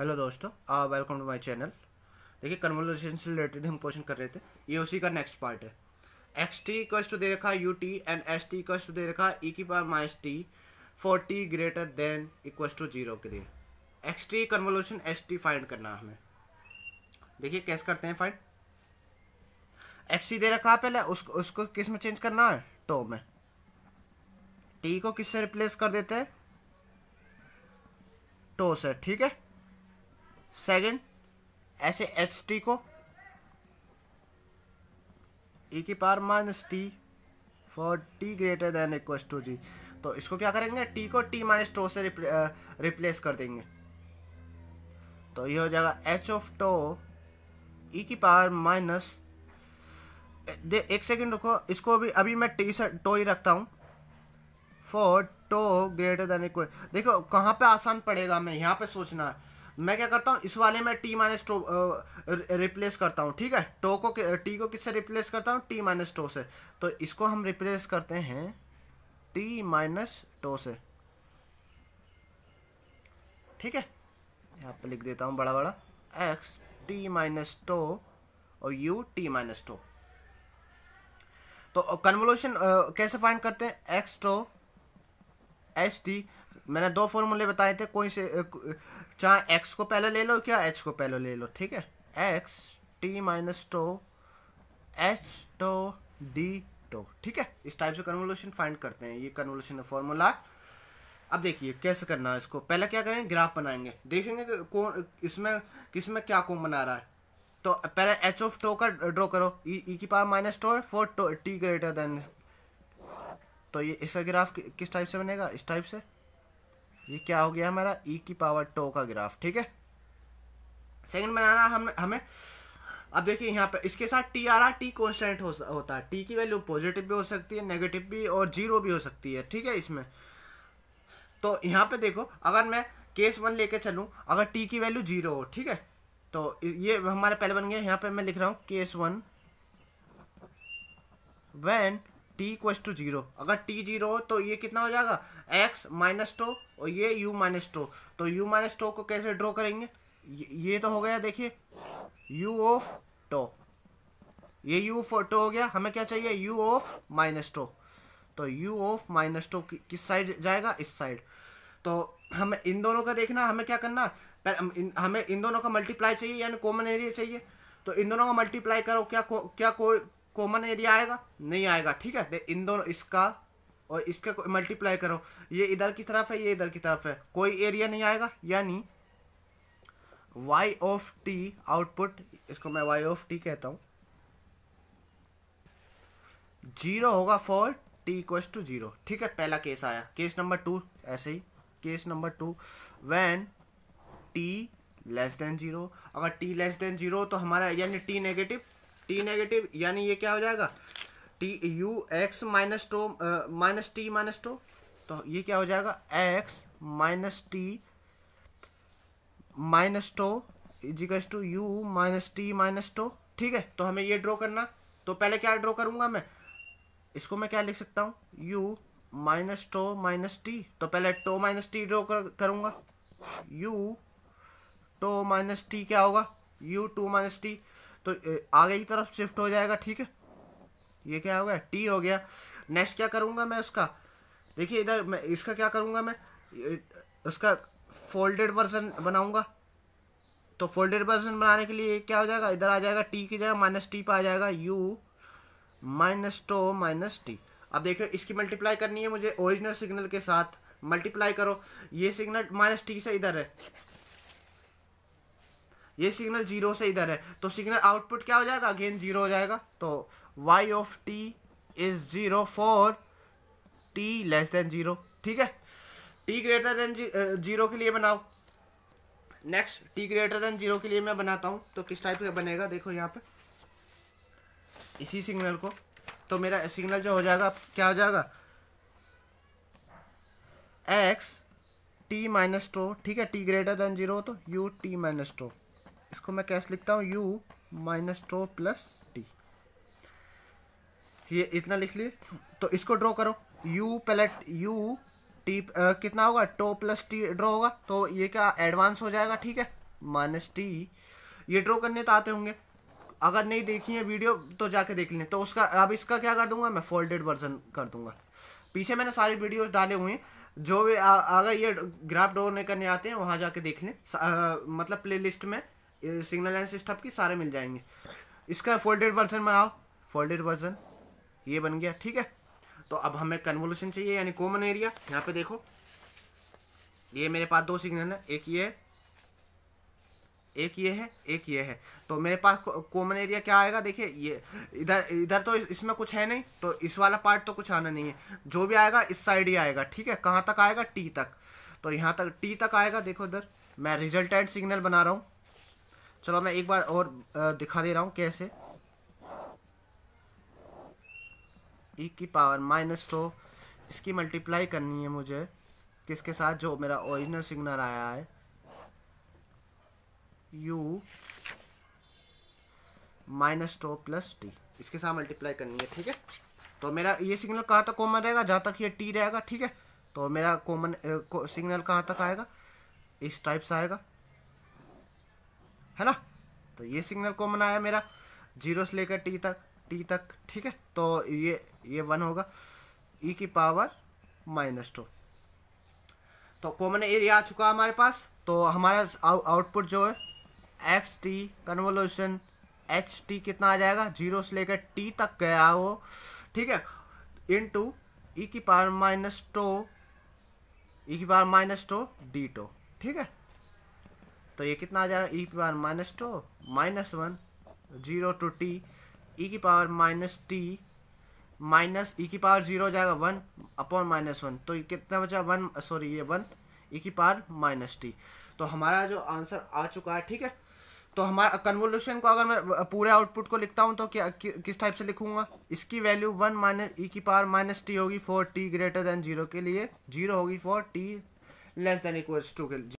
hello दोस्तों uh welcome to my channel देखिए conversation से रिलेटेड हम क्वेश्चन कर रहे थे ईओसी का नेक्स्ट पार्ट है एक्स टी इक्व टू दे रखा U T and S T equal to दे रखा ई e की power minus T for T greater than equal to zero के लिए X T convolution S T find करना हमें देखिए कैसे करते हैं फाइंड एक्स टी दे रखा है पहले उसको उसको किस में चेंज करना है टो में टी को किससे रिप्लेस कर देते हैं टो से ठीक है सेकेंड ऐसे एच टी को ई e की power minus T for T greater than equal to जी तो इसको क्या करेंगे टी को टी माइनस टो से रिप्लेस कर देंगे तो ये हो जाएगा एच ऑफ टो ई की पावर माइनस दे एक सेकेंड रुको इसको भी अभी मैं टी से टो ही रखता हूँ for tau greater than equal देखो कहाँ पे आसान पड़ेगा हमें यहाँ पे सोचना है मैं क्या करता हूँ इस वाले में टी माइनस टो रिप्लेस करता हूँ ठीक है टो को टी को किससे रिप्लेस करता हूँ टी माइनस टो से तो इसको हम रिप्लेस करते हैं टी माइनस टो से ठीक है यहाँ पर लिख देता हूँ बड़ा बड़ा एक्स टी माइनस टो और यू टी माइनस टो तो कन्वोल्यूशन कैसे फाइंड करते हैं एक्स टो एच टी मैंने दो फॉर्मूले बताए थे कोई से चाहे एक्स को पहले ले लो क्या एच को पहले ले लो ठीक है x T minus tau H tau D to ठीक है इस टाइप से कन्वोल्यूशन फाइंड करते हैं ये कन्वोल्यूशन फॉर्मूला अब देखिए कैसे करना है इसको पहले क्या करेंगे ग्राफ बनाएंगे देखेंगे कि कौन इसमें किस में क्या कौन बना रहा है तो पहले एच ऑफ टो का ड्रॉ करो ई e, e की power minus tau for tau T greater than तो ये इसका ग्राफ किस टाइप से बनेगा इस टाइप से ये क्या हो गया हमारा ई e की पावर टो का ग्राफ ठीक है सेकंड बनाना हम हमें अब देखिए यहाँ पे इसके साथ T R R T constant हो, होता है टी की वैल्यू पॉजिटिव भी हो सकती है नेगेटिव भी और जीरो भी हो सकती है ठीक है इसमें तो यहाँ पे देखो अगर मैं केस वन लेके चलूँ अगर टी की वैल्यू जीरो हो ठीक है तो ये हमारे पहले बन गया यहाँ पे मैं लिख रहा हूँ case one when T equal to zero अगर टी जीरो हो तो ये कितना हो जाएगा एक्स माइनस टो और ये यू माइनस टो तो यू माइनस टो को कैसे ड्रॉ करेंगे ये तो हो गया देखिए यू ऑफ टो ये यू ऑफ टो हो गया हमें क्या चाहिए यू ऑफ माइनस टो तो यू ऑफ माइनस टो किस साइड जाएगा इस साइड तो हमें इन दोनों का देखना हमें क्या करना पर हमें इन दोनों का मल्टीप्लाई चाहिए यानी कॉमन एरिया चाहिए तो इन दोनों का मल्टीप्लाई करो क्या को, क्या कोई कॉमन एरिया आएगा नहीं आएगा ठीक है इन दोनों इसका और इसका मल्टीप्लाई करो ये इधर की तरफ है ये इधर की तरफ है कोई एरिया नहीं आएगा यानी वाई ऑफ टी आउटपुट इसको मैं वाई ऑफ टी कहता हूँ जीरो होगा for T equal to zero ठीक है पहला केस आया केस नंबर टू ऐसे ही case number two when T less than zero अगर टी लेस देन जीरो तो हमारा यानी टी नेगेटिव टी नेगेटिव यानी ये क्या हो जाएगा T U X minus tau minus T minus tau तो ये क्या हो जाएगा X minus T minus tau equals to U minus T minus tau ठीक है तो हमें ये ड्रॉ करना तो पहले क्या ड्रॉ करूँगा मैं इसको मैं क्या लिख सकता हूँ you minus tau minus T तो पहले टो माइनस टी ड्रॉ करूँगा यू टो माइनस टी क्या होगा यू टू माइनस टी तो आगे की तरफ शिफ्ट हो जाएगा ठीक है ये क्या हो गया टी हो गया नेक्स्ट क्या करूँगा मैं उसका देखिए इधर मैं इसका क्या करूँगा मैं उसका फोल्डेड वर्जन बनाऊँगा तो फोल्डेड वर्जन बनाने के लिए क्या हो जाएगा इधर आ जाएगा टी की जगह माइनस टी पर आ जाएगा U minus tau minus T अब देखो इसकी मल्टीप्लाई करनी है मुझे ओरिजिनल सिग्नल के साथ मल्टीप्लाई करो ये सिग्नल माइनस टी से इधर है ये सिग्नल जीरो से इधर है तो सिग्नल आउटपुट क्या हो जाएगा अगेन जीरो हो जाएगा तो y of t is zero for t less than zero ठीक है टी ग्रेटर देन जीरो के लिए बनाओ next t greater than zero के लिए मैं बनाता हूँ तो किस टाइप का बनेगा देखो यहाँ पे इसी सिग्नल को तो मेरा सिग्नल जो हो जाएगा क्या हो जाएगा एक्स टी माइनस टू ठीक है टी ग्रेटर देन जीरो तो यू टी माइनस टू इसको मैं कैसे लिखता हूँ you minus tau plus t ये इतना लिख लिए तो इसको ड्रॉ करो यू पहले यू टी कितना होगा टो प्लस टी ड्रॉ होगा तो ये क्या एडवांस हो जाएगा ठीक है माइनस टी ये ड्रॉ करने तो आते होंगे अगर नहीं देखी है वीडियो तो जाके देख लें तो उसका अब इसका क्या कर दूंगा मैं फोल्डेड वर्जन कर दूंगा पीछे मैंने सारी वीडियो डाले हुए हैं जो भी अगर ये ग्राफ ड्रॉ नहीं करने आते हैं वहाँ जाके देख लें मतलब प्लेलिस्ट में सिग्नल एंड सिस्टम की सारे मिल जाएंगे इसका फोल्डेड वर्जन बनाओ फोल्डेड वर्जन ये बन गया ठीक है तो अब हमें कन्वोल्यूशन चाहिए यानी कॉमन एरिया यहाँ पे देखो ये मेरे पास दो सिग्नल है एक ये है एक ये है एक ये है तो मेरे पास कॉमन एरिया क्या आएगा देखिए ये इधर इधर तो इसमें कुछ है नहीं तो इस वाला पार्ट तो कुछ आना नहीं है जो भी आएगा इस साइड ही आएगा ठीक है कहाँ तक आएगा टी तक तो यहाँ तक टी तक आएगा देखो इधर मैं रिजल्टेंट सिग्नल बना रहा हूँ चलो मैं एक बार और दिखा दे रहा हूँ कैसे ई e की पावर माइनस टो इसकी मल्टीप्लाई करनी है मुझे किसके साथ जो मेरा ओरिजिनल सिग्नल आया है u minus tau plus t इसके साथ मल्टीप्लाई करनी है ठीक है तो मेरा ये सिग्नल कहाँ तक कॉमन रहेगा जहाँ तक ये टी रहेगा ठीक है तो मेरा कॉमन सिग्नल कहाँ तक आएगा इस टाइप से आएगा है ना तो ये सिग्नल कॉमन आया मेरा जीरो से लेकर टी तक टी तक ठीक है तो ये ये वन होगा ई e की पावर माइनस टू तो कॉमन एरिया आ चुका हमारे पास तो हमारा आउटपुट जो है x T convolution h t कितना आ जाएगा जीरो से लेकर टी तक गया वो ठीक है इन टू ई की पावर माइनस टो ई की power minus two D to ठीक है तो ये कितना आ जाएगा ई e की power minus two minus one zero two t e की power minus T minus e की पावर जीरो हो जाएगा वन अपॉन माइनस वन तो ये कितना बचा वन सॉरी ये वन ई e की पावर माइनस टी तो हमारा जो आंसर आ चुका है ठीक है तो हमारा कन्वोल्यूशन को अगर मैं पूरे आउटपुट को लिखता हूँ तो क्या कि, किस टाइप से लिखूंगा इसकी वैल्यू वन माइनस ई की पावर माइनस टी होगी for t greater than zero के लिए जीरो होगी for t less than equals to के लिए